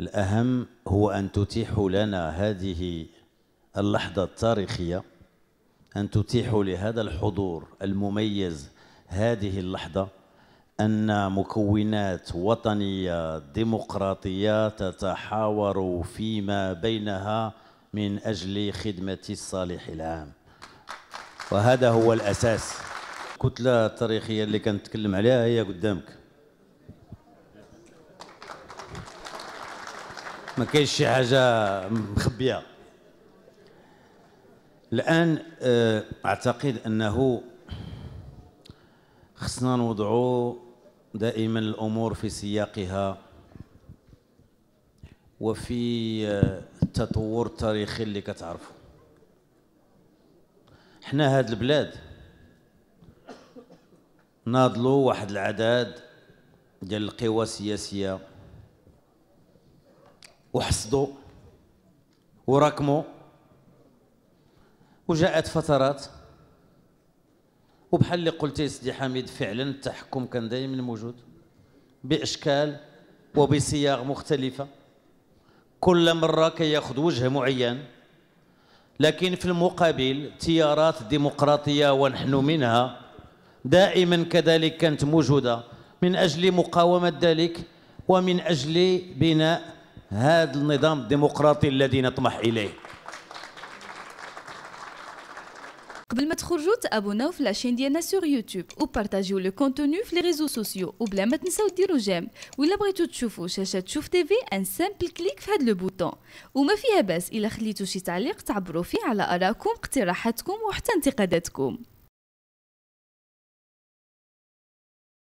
الأهم هو أن تتيح لنا هذه اللحظة التاريخية أن تتيح لهذا الحضور المميز هذه اللحظة أن مكونات وطنية ديمقراطية تتحاور فيما بينها من أجل خدمة الصالح العام وهذا هو الأساس الكتلة التاريخية اللي كنتكلم عليها هي قدامك ما كاينش شي حاجه مخبيه الان آه، اعتقد انه خصنا نوضعوا دائما الامور في سياقها وفي آه، التطور التاريخي اللي كتعرفوا حنا هاد البلاد ناضلوا واحد العدد ديال القوى السياسيه وحصدوا وراكموا وجاءت فترات وبحال اللي قلتي سيدي حميد فعلا التحكم كان دائما موجود باشكال وبصياغ مختلفه كل مره كياخذ وجه معين لكن في المقابل تيارات ديمقراطيه ونحن منها دائما كذلك كانت موجوده من اجل مقاومه ذلك ومن اجل بناء هذا النظام الديمقراطي الذي نطمح اليه قبل ما تخرجوا تابوناو في لاشين ديالنا سور يوتيوب وبارطاجيو لو كونتوني في لي ريزو سوسيو وبلا ما تنساو ديروا جيم ولا بغيتو تشوفوا شاشه تشوف تيفي ان سامبل كليك في هاد لو بوطون وما فيها باس الا خليتو شي تعليق تعبروا فيه على ارائكم اقتراحاتكم وحتى انتقاداتكم